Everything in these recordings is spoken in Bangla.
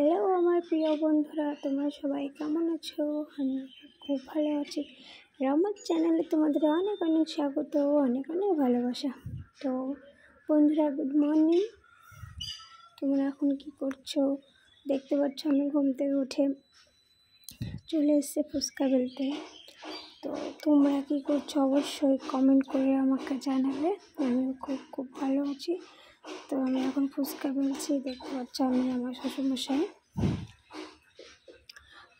হ্যালো আমার প্রিয় বন্ধুরা তোমরা সবাই কেমন আছো আমি খুব ভালো আছি আমার চ্যানেলে তোমাদের অনেক অনেক স্বাগত অনেক অনেক ভালোবাসা তো বন্ধুরা গুড মর্নিং তোমরা এখন কি করছো দেখতে পাচ্ছ আমি ঘুম থেকে উঠে চলে এসছে ফুচকা বেলতে তো তোমরা কী করছো অবশ্যই কমেন্ট করে আমাকে জানাবে আমি খুব খুব ভালো আছি তো আমি এখন ফুচকা বেলছি দেখতে পাচ্ছ আমি আমার শ্বশুরমশাই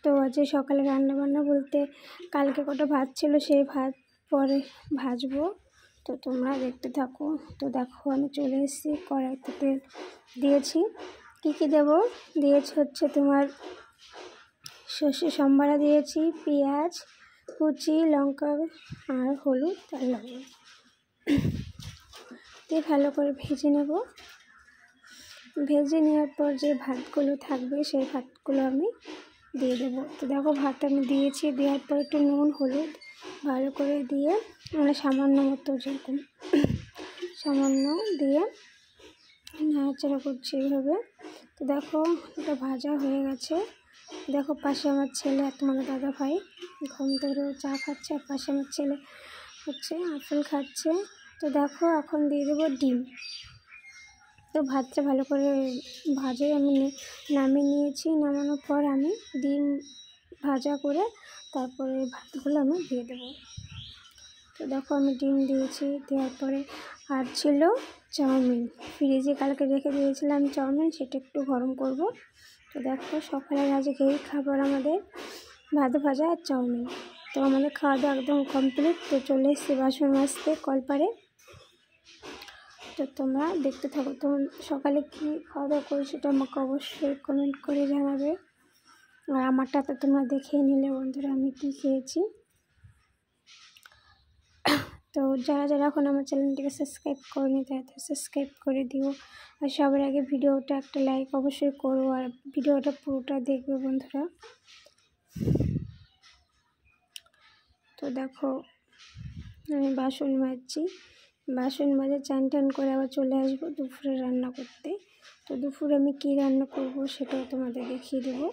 তো আজকে সকালে রান্না বান্না বলতে কালকে কটা ভাত ছিল সেই ভাত পরে ভাজবো তো তোমরা দেখতে থাকো তো দেখো আমি চলে এসেছি কড়াইতে তেল দিয়েছি কী কী দেবো দিয়েছি হচ্ছে তোমার সর্ষে সম্বারা দিয়েছি পেঁয়াজ কুচি লঙ্কা আর হলুদ আর লবণ দিয়ে ভালো করে ভেজে নেব ভেজে নেওয়ার পর যে ভাতগুলো থাকবে সেই ভাতগুলো আমি দিয়ে দেবো তো দেখো ভাত আমি দিয়েছি দেওয়ার পর একটু নুন হলুদ ভালো করে দিয়ে মানে সামান্য মতো যেরকম সামান্য দিয়ে নাড়াচাড়া করছি এইভাবে তো দেখো এটা ভাজা হয়ে গেছে দেখো পাশে আমার ছেলে এত মানে দাদা ভাই ঘুম ধরে চা খাচ্ছে আর পাশে আমার ছেলে হচ্ছে আপেল খাচ্ছে তো দেখো এখন দিয়ে দেবো ডিম তো ভাতটা ভালো করে ভাজে আমি নামিয়ে নিয়েছি নামানোর পর আমি ডিম ভাজা করে তারপরে ভাতগুলো আমি দিয়ে দেবো তো দেখো আমি ডিম দিয়েছি দেওয়ার পরে আর ছিল চাউমিন ফ্রিজে কালকে রেখে দিয়েছিলাম চাউমিন সেটা একটু গরম করব তো দেখো সকালের আজকে এই খাবার আমাদের ভাত ভাজা আর চাউমিন তো আমাদের খাওয়া দাওয়া একদম কমপ্লিট তো চলে এসছি বাসন মাজতে কলপারে তো তোমরা দেখতে থাকো তোমরা সকালে কি খাওয়া দাওয়া করো সেটা আমাকে অবশ্যই কমেন্ট করে জানাবে আর আমারটা তো তোমরা দেখে নিলে বন্ধুরা আমি কি খেয়েছি তো যারা যারা এখন আমার চ্যানেলটিকে সাবস্ক্রাইব করেনি তারা তো সাবস্ক্রাইব করে দিও আর সবার আগে ভিডিওটা একটা লাইক অবশ্যই করো আর ভিডিওটা পুরোটা দেখবে বন্ধুরা তো দেখো আমি বাসন মাজছি বাসন মাজে চান টান করে আবার চলে আসবো দুপুরে রান্না করতে তো দুপুরে আমি কি রান্না করব সেটাও তোমাদের দেখিয়ে দেবো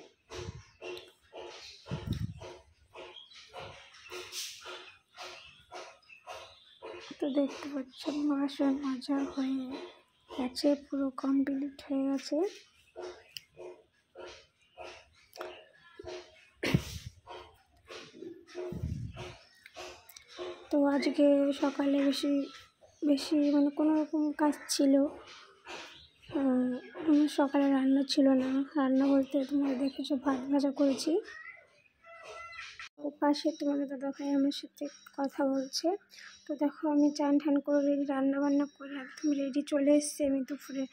তো দেখতে পাচ্ছ বাসন মাজা হয়ে গেছে পুরো কমপ্লিট হয়ে গেছে আজকে সকালে বেশি বেশি মানে কোনো রকম কাজ ছিল সকালে রান্না ছিল না রান্না বলতে তোমার দেখেছো ভাত ভাজা করেছি পাশে তোমার দাদা ভাই আমার সাথে কথা বলছে তো দেখো আমি চান ঠান করে রেডি রান্না বান্না করে একদম রেডি চলে এসছি আমি দুপুরে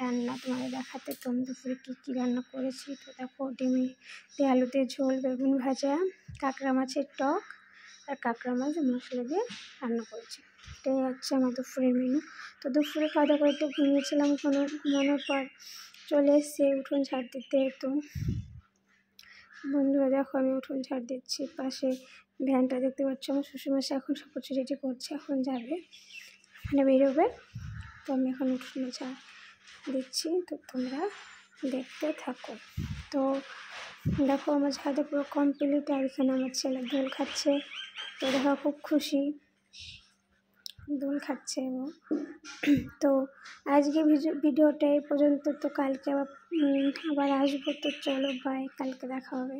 রান্না তোমাদের দেখাতে তো আমি দুপুরে কী কী রান্না করেছি তো দেখো ডিমে আলুতে ঝোল বেগুন ভাজা কাঁকড়া মাছের টক আর কাঁকড়া মাছ মশলা দিয়ে রান্না করেছি এটাই হচ্ছে আমার দুপুরের মেনু তো দুপুরে খাওয়া দাওয়া করে তো ঘুমিয়েছিলাম কোনো ঘুমানোর পর চলে এসছে উঠোন ছাড় দিতে তো বন্ধুরা দেখো আমি উঠোন ছাড় দিচ্ছি পাশে ভ্যানটা দেখতে পাচ্ছি আমার শ্বশুরমশাই এখন সব কিছু রেডি করছে এখন যাবে মানে বেরোবে তো আমি এখন উঠোন ছাড় দিচ্ছি তো তোমরা দেখতে থাকো তো দেখো আমার ছাদে পুরো কমপ্লিট আর এখানে আমার ছেলে দোল খাচ্ছে তো দেখা খুব খুশি দোল খাচ্ছে এবং তো আজকে ভিডিওটা এই পর্যন্ত তো কালকে আবার আবার আসবো তো চলো বাই কালকে দেখা হবে